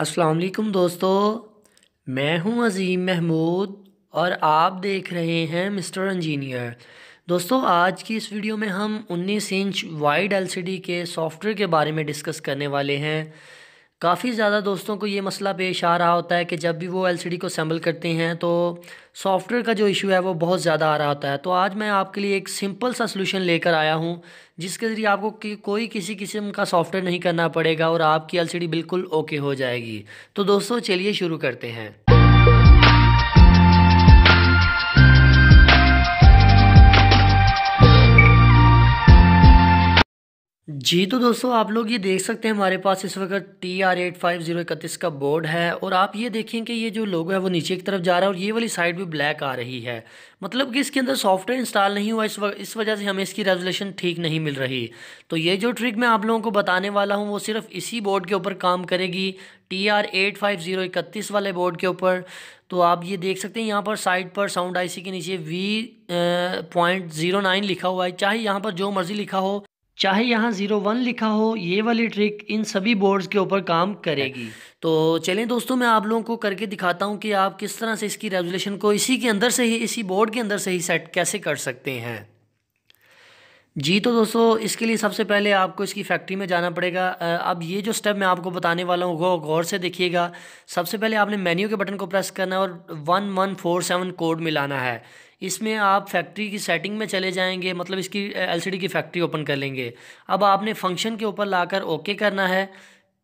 असलकुम दोस्तों मैं हूं अज़ीम महमूद और आप देख रहे हैं मिस्टर इंजीनियर दोस्तों आज की इस वीडियो में हम 19 इंच वाइड एलसीडी के सॉफ्टवेयर के बारे में डिस्कस करने वाले हैं काफ़ी ज़्यादा दोस्तों को ये मसला पेश आ रहा होता है कि जब भी वो एलसीडी को असम्बल करते हैं तो सॉफ्टवेयर का जो इशू है वो बहुत ज़्यादा आ रहा होता है तो आज मैं आपके लिए एक सिंपल सा सोल्यूशन लेकर आया हूँ जिसके ज़रिए आपको कि कोई किसी किस्म का सॉफ्टवेयर नहीं करना पड़ेगा और आपकी एल बिल्कुल ओके हो जाएगी तो दोस्तों चलिए शुरू करते हैं जी तो दोस्तों आप लोग ये देख सकते हैं हमारे पास इस वक्त T R eight five zero इकतीस का बोर्ड है और आप ये देखें कि ये जो लोगो है वो नीचे की तरफ जा रहा है और ये वाली साइड भी ब्लैक आ रही है मतलब कि इसके अंदर सॉफ्टवेयर इंस्टॉल नहीं हुआ इस वक्त इस वजह से हमें इसकी रेजोल्यूशन ठीक नहीं मिल रही तो ये जो ट्रिक मैं आप लोगों को बताने वाला हूँ वो सिर्फ इसी बोर्ड के ऊपर काम करेगी T R eight five zero इकतीस वाले बोर्ड के ऊपर तो आप ये देख सकते हैं यहाँ पर साइड पर साउंड आईसी के नीचे वी पॉइंट ज़ीरो नाइन लिखा हुआ है चाहे यहाँ पर जो मर्ज़ी लिखा हो चाहे यहाँ ज़ीरो वन लिखा हो ये वाली ट्रिक इन सभी बोर्ड्स के ऊपर काम करेगी तो चलें दोस्तों मैं आप लोगों को करके दिखाता हूँ कि आप किस तरह से इसकी रेजुलेशन को इसी के अंदर से ही इसी बोर्ड के अंदर से ही सेट कैसे कर सकते हैं जी तो दोस्तों इसके लिए सबसे पहले आपको इसकी फैक्ट्री में जाना पड़ेगा अब ये जो स्टेप मैं आपको बताने वाला हूँ वो गौर से देखिएगा सबसे पहले आपने मेन्यू के बटन को प्रेस करना है और one one four seven code मिलाना है इसमें आप फैक्ट्री की सेटिंग में चले जाएंगे मतलब इसकी एलसीडी की फैक्ट्री ओपन कर लेंगे अब आपने फंक्शन के ऊपर लाकर ओके करना है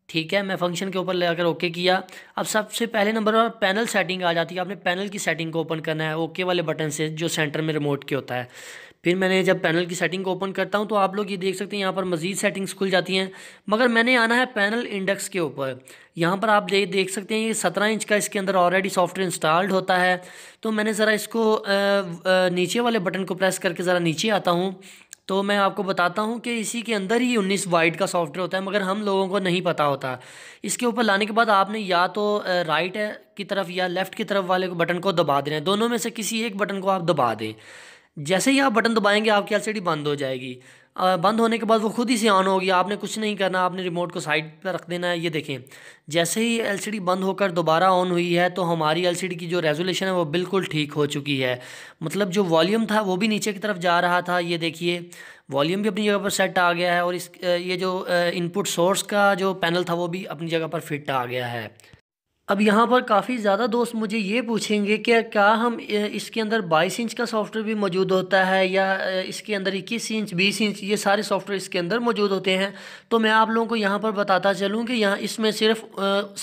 ठीक है मैं फंक्शन के ऊपर लेकर ओके किया अब सबसे पहले नंबर पर पैनल सेटिंग आ जाती है आपने पैनल की सेटिंग को ओपन करना है ओके वाले बटन से जो सेंटर में रिमोट के होता है फिर मैंने जब पैनल की सेटिंग को ओपन करता हूँ तो आप लोग ये देख सकते हैं यहाँ पर मज़ीद सेटिंग्स खुल जाती हैं मगर मैंने आना है पैनल इंडेक्स के ऊपर यहाँ पर आप दे, देख सकते हैं ये सत्रह इंच का इसके अंदर ऑलरेडी सॉफ्टवेयर इंस्टॉल्ड होता है तो मैंने ज़रा इसको आ, आ, नीचे वाले बटन को प्रेस करके ज़रा नीचे आता हूँ तो मैं आपको बताता हूँ कि इसी के अंदर ही उन्नीस वाइड का सॉफ्टवेयर होता है मगर हम लोगों को नहीं पता होता इसके ऊपर लाने के बाद आपने या तो राइट की तरफ या लेफ़्ट की तरफ वाले बटन को दबा देना है दोनों में से किसी एक बटन को आप दबा दें जैसे ही आप बटन दबाएंगे आपकी एल सी बंद हो जाएगी बंद होने के बाद वो खुद ही से ऑन होगी आपने कुछ नहीं करना आपने रिमोट को साइड पर रख देना है ये देखें जैसे ही एलसीडी बंद होकर दोबारा ऑन हुई है तो हमारी एलसीडी की जो रेजोल्यूशन है वो बिल्कुल ठीक हो चुकी है मतलब जो वॉल्यूम था वो भी नीचे की तरफ जा रहा था ये देखिए वॉल्यूम भी अपनी जगह पर सेट आ गया है और इस ये जो इनपुट सोर्स का जो पैनल था वो भी अपनी जगह पर फिट आ गया है अब यहाँ पर काफ़ी ज़्यादा दोस्त मुझे ये पूछेंगे कि क्या हम इसके अंदर 22 इंच का सॉफ्टवेयर भी मौजूद होता है या इसके अंदर 21 इंच 20 इंच ये सारे सॉफ्टवेयर इसके अंदर मौजूद होते हैं तो मैं आप लोगों को यहाँ पर बताता चलूँ कि यहाँ इसमें सिर्फ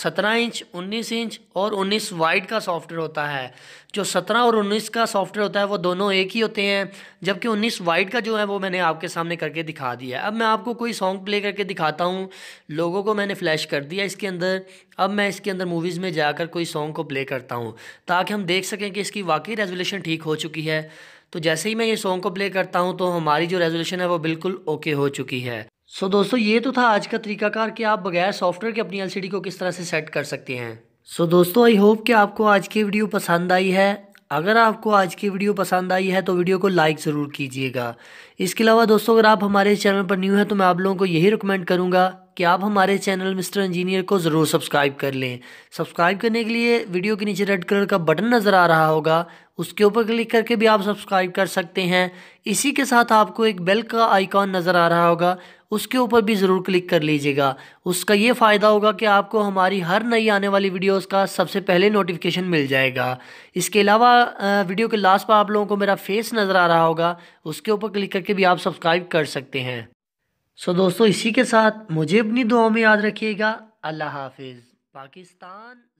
17 इंच 19 इंच और 19 वाइड का सॉफ्टवेयर होता है जो सत्रह और उन्नीस का सॉफ्टवेयर होता है वो दोनों एक ही होते हैं जबकि उन्नीस वाइट का जो है वो मैंने आपके सामने करके दिखा दिया है अब मैं आपको कोई सॉन्ग प्ले करके दिखाता हूँ लोगों को मैंने फ्लैश कर दिया इसके अंदर अब मैं इसके अंदर मूवीज़ में जाकर कोई सॉन्ग को प्ले करता हूँ ताकि हम देख सकें कि इसकी वाकई रेजोल्यूशन ठीक हो चुकी है तो जैसे ही मैं ये सॉन्ग को प्ले करता हूँ तो हमारी जो रेजोल्यूशन है वो बिल्कुल ओके हो चुकी है सो दोस्तों ये तो था आज का तरीकाकार कि आप बगैर सॉफ्टवेयर के अपनी एल को किस तरह से सेट कर सकते हैं सो so, दोस्तों आई होप कि आपको आज की वीडियो पसंद आई है अगर आपको आज की वीडियो पसंद आई है तो वीडियो को लाइक ज़रूर कीजिएगा इसके अलावा दोस्तों अगर आप हमारे चैनल पर न्यू हैं तो मैं आप लोगों को यही रिकमेंड करूंगा कि आप हमारे चैनल मिस्टर इंजीनियर को ज़रूर सब्सक्राइब कर लें सब्सक्राइब करने के लिए वीडियो के नीचे रेड कलर का बटन नज़र आ रहा होगा उसके ऊपर क्लिक करके भी आप सब्सक्राइब कर सकते हैं इसी के साथ आपको एक बेल का आइकॉन नज़र आ रहा होगा उसके ऊपर भी ज़रूर क्लिक कर लीजिएगा उसका ये फ़ायदा होगा कि आपको हमारी हर नई आने वाली वीडियोस का सबसे पहले नोटिफिकेशन मिल जाएगा इसके अलावा वीडियो के लास्ट पर आप लोगों को मेरा फेस नज़र आ रहा होगा उसके ऊपर क्लिक करके भी आप सब्सक्राइब कर सकते हैं सो दोस्तों इसी के साथ मुझे अपनी दुआ में याद रखिएगा अल्लाह हाफिज़ पाकिस्तान